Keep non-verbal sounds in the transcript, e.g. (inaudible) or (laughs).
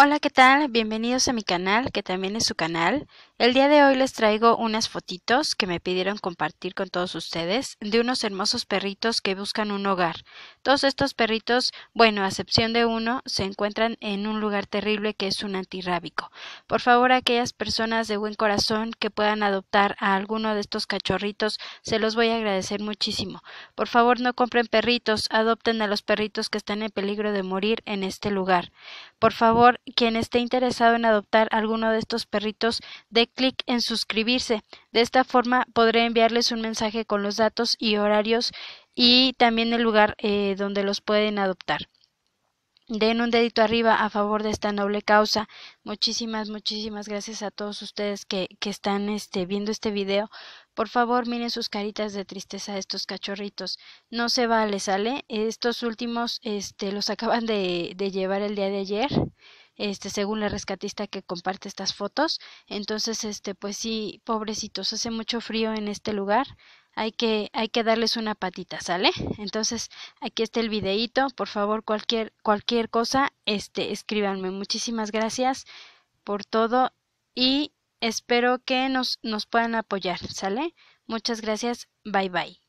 Hola, ¿qué tal? Bienvenidos a mi canal, que también es su canal. El día de hoy les traigo unas fotitos que me pidieron compartir con todos ustedes de unos hermosos perritos que buscan un hogar. Todos estos perritos, bueno, a excepción de uno, se encuentran en un lugar terrible que es un antirrábico. Por favor, aquellas personas de buen corazón que puedan adoptar a alguno de estos cachorritos, se los voy a agradecer muchísimo. Por favor, no compren perritos, adopten a los perritos que están en peligro de morir en este lugar. Por favor, quien esté interesado en adoptar alguno de estos perritos, dé clic en suscribirse. De esta forma podré enviarles un mensaje con los datos y horarios y también el lugar eh, donde los pueden adoptar den un dedito arriba a favor de esta noble causa. Muchísimas, muchísimas gracias a todos ustedes que, que están este, viendo este video. Por favor, miren sus caritas de tristeza estos cachorritos. No se vale, ¿sale? Estos últimos este, los (laughs) acaban de, de llevar el día de ayer. Este, según la rescatista que comparte estas fotos. Entonces, este, pues sí, pobrecitos, hace mucho frío en este lugar hay que, hay que darles una patita, ¿sale? Entonces, aquí está el videíto, por favor, cualquier, cualquier cosa, este, escríbanme. Muchísimas gracias por todo y espero que nos, nos puedan apoyar, ¿sale? Muchas gracias, bye bye.